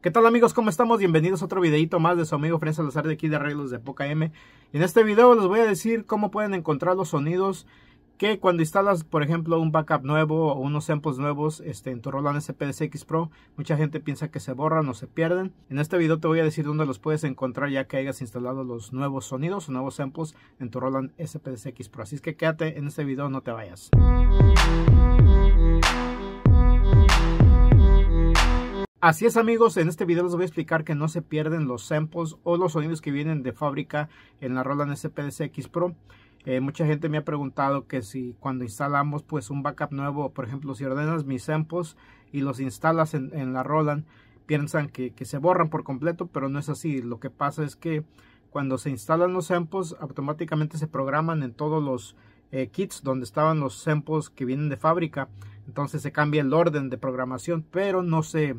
¿Qué tal amigos? ¿Cómo estamos? Bienvenidos a otro videito más de su amigo Fren Salazar de aquí de Arreglos de Poca M. En este video les voy a decir cómo pueden encontrar los sonidos que cuando instalas, por ejemplo, un backup nuevo o unos samples nuevos este, en tu Roland SPSX Pro, mucha gente piensa que se borran o se pierden. En este video te voy a decir dónde los puedes encontrar ya que hayas instalado los nuevos sonidos o nuevos samples en tu Roland SPSX Pro. Así es que quédate en este video, no te vayas. Así es amigos, en este video les voy a explicar que no se pierden los samples o los sonidos que vienen de fábrica en la Roland SPS-X Pro. Eh, mucha gente me ha preguntado que si cuando instalamos pues un backup nuevo, por ejemplo si ordenas mis samples y los instalas en, la Roland, piensan que, se borran por completo, pero no es así. Lo que pasa es que cuando se instalan los samples, automáticamente se programan en todos los eh, kits donde estaban los samples que vienen de fábrica. Entonces se cambia el orden de programación, pero no se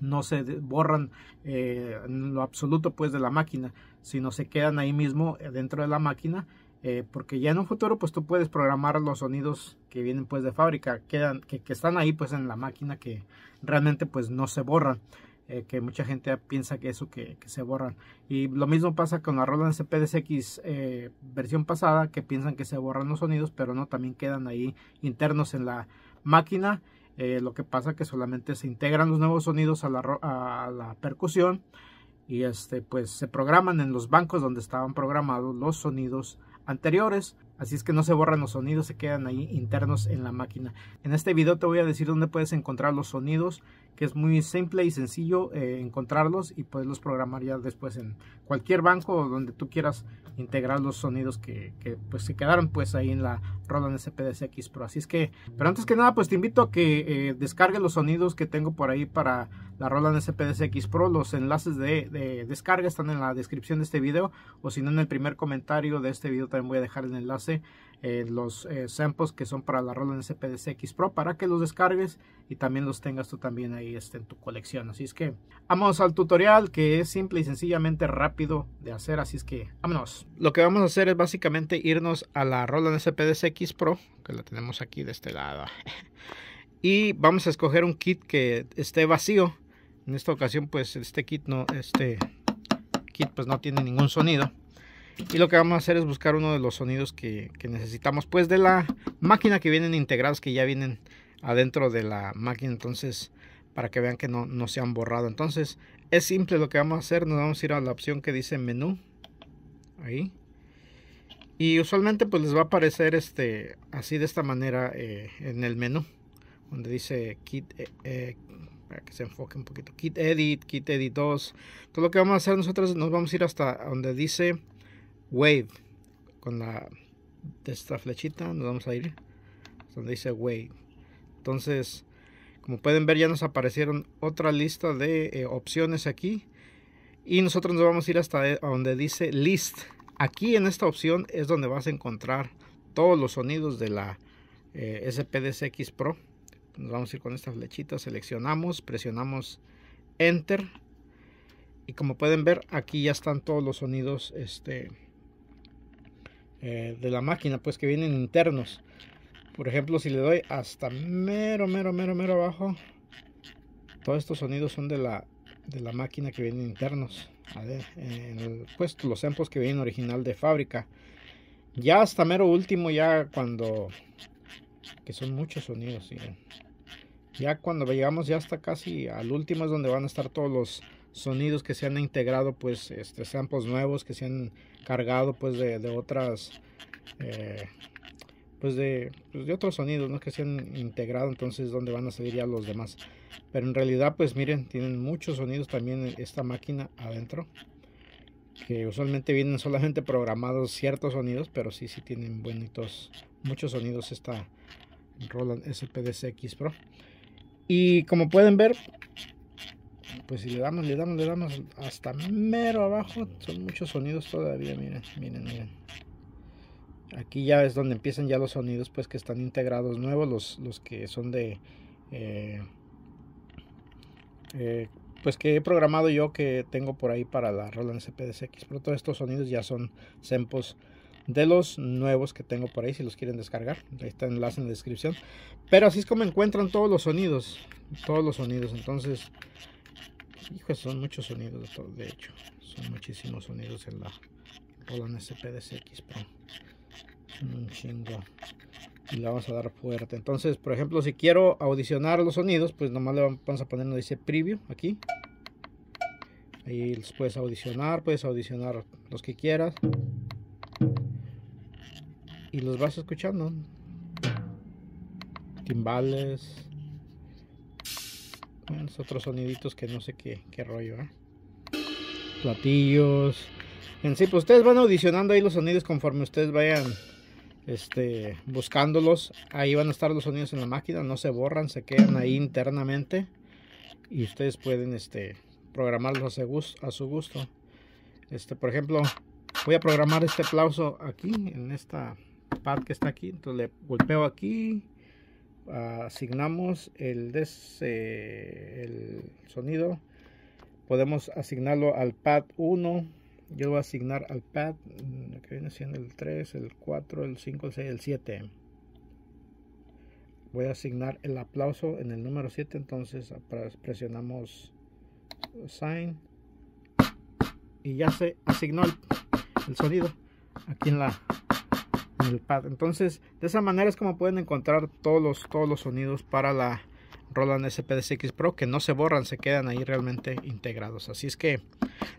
no se borran eh, en lo absoluto pues de la máquina, sino se quedan ahí mismo eh, dentro de la máquina, eh, porque ya en un futuro pues tú puedes programar los sonidos que vienen pues de fábrica, quedan, que, están ahí pues en la máquina que realmente pues no se borran. que mucha gente piensa que eso que, se borran y lo mismo pasa con la Roland eh, versión pasada que piensan que se borran los sonidos pero no también quedan ahí internos en la máquina eh, lo que pasa que solamente se integran los nuevos sonidos a la, a la percusión y este pues se programan en los bancos donde estaban programados los sonidos anteriores Así es que no se borran los sonidos, se quedan ahí internos en la máquina. En este video te voy a decir dónde puedes encontrar los sonidos, que es muy simple y sencillo eh, encontrarlos y poderlos programar ya después en cualquier banco donde tú quieras integrar los sonidos que, pues, se quedaron pues ahí en la Roland SPDCX Pro. Así es que, pero antes que nada pues te invito a que eh, descargues los sonidos que tengo por ahí para la Roland X Pro. Los enlaces de, descarga están en la descripción de este video o si no en el primer comentario de este video también voy a dejar el enlace eh, los eh, samples que son para la Roland X Pro para que los descargues y también los tengas tú también ahí este, en tu colección. Así es que vamos al tutorial que es simple y sencillamente rápido de hacer, así es que vámonos. Lo que vamos a hacer es básicamente irnos a la Roland X Pro que la tenemos aquí de este lado y vamos a escoger un kit que esté vacío en esta ocasión pues este kit no este kit pues no tiene ningún sonido y lo que vamos a hacer es buscar uno de los sonidos que, necesitamos pues de la máquina que vienen integrados que ya vienen adentro de la máquina entonces para que vean que no, se han borrado entonces es simple lo que vamos a hacer nos vamos a ir a la opción que dice menú ahí y usualmente pues les va a aparecer este así de esta manera eh, en el menú donde dice kit eh, eh, para que se enfoque un poquito. Kit Edit, Kit Edit 2. Todo lo que vamos a hacer nosotros nos vamos a ir hasta donde dice Wave. Con esta flechita nos vamos a ir donde dice Wave. Entonces, como pueden ver ya nos aparecieron otra lista de eh, opciones aquí. Y nosotros nos vamos a ir hasta eh, donde dice List. Aquí en esta opción es donde vas a encontrar todos los sonidos de la eh, SPDCX Pro nos vamos a ir con esta flechita seleccionamos presionamos enter y como pueden ver aquí ya están todos los sonidos este eh, de la máquina pues que vienen internos por ejemplo si le doy hasta mero mero mero mero abajo todos estos sonidos son de la de la máquina que vienen internos pues los samples que vienen original de fábrica ya hasta mero último ya cuando que son muchos sonidos ¿sí? Ya cuando llegamos ya hasta casi al último es donde van a estar todos los sonidos que se han integrado, pues este, samples nuevos que se han cargado pues de, otras... Eh, pues, pues de, otros sonidos ¿no? que se han integrado, entonces donde van a salir ya los demás. Pero en realidad, pues miren, tienen muchos sonidos también esta máquina adentro, que usualmente vienen solamente programados ciertos sonidos, pero sí, sí tienen bonitos, muchos sonidos esta Roland X Pro. Y como pueden ver, pues si le damos, le damos, le damos hasta mero abajo, son muchos sonidos todavía, miren, miren, miren. Aquí ya es donde empiezan ya los sonidos pues que están integrados nuevos, los, los que son de... Eh, eh, pues que he programado yo que tengo por ahí para la Roland CPDCX, pero todos estos sonidos ya son samples de los nuevos que tengo por ahí si los quieren descargar. Ahí está el enlace en la descripción. Pero así es como encuentran todos los sonidos. Todos los sonidos. Entonces, hijo, son muchos sonidos de, hecho. Son muchísimos sonidos en la Roland SPDCX Pro. Un chingo. Y la vamos a dar fuerte. Entonces, por ejemplo, si quiero audicionar los sonidos, pues nomás le vamos a poner nos dice preview aquí. Ahí los puedes audicionar, puedes audicionar los que quieras y los vas escuchando. Timbales. otros soniditos que no sé qué, rollo, ¿eh? Platillos. En sí, pues ustedes van audicionando ahí los sonidos conforme ustedes vayan este, buscándolos. Ahí van a estar los sonidos en la máquina, no se borran, se quedan ahí internamente. Y ustedes pueden este, programarlos a su gusto. Este, por ejemplo, voy a programar este aplauso aquí en esta que está aquí entonces le golpeo aquí asignamos el, eh, el sonido podemos asignarlo al pad 1 yo voy a asignar al pad mm, que viene siendo el 3 el 4 el 5 el 6 el 7 voy a asignar el aplauso en el número 7 entonces presionamos sign y ya se asignó el sonido aquí en la el pad. Entonces, de esa manera es como pueden encontrar todos los, todos los sonidos para la Roland spdx Pro que no se borran, se quedan ahí realmente integrados. Así es que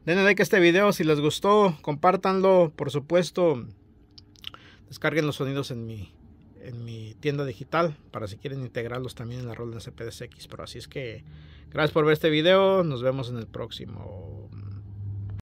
denle like a este video si les gustó, compártanlo, por supuesto, descarguen los sonidos en mi en mi tienda digital para si quieren integrarlos también en la Roland SPD-SX Pro. Así es que gracias por ver este video, nos vemos en el próximo.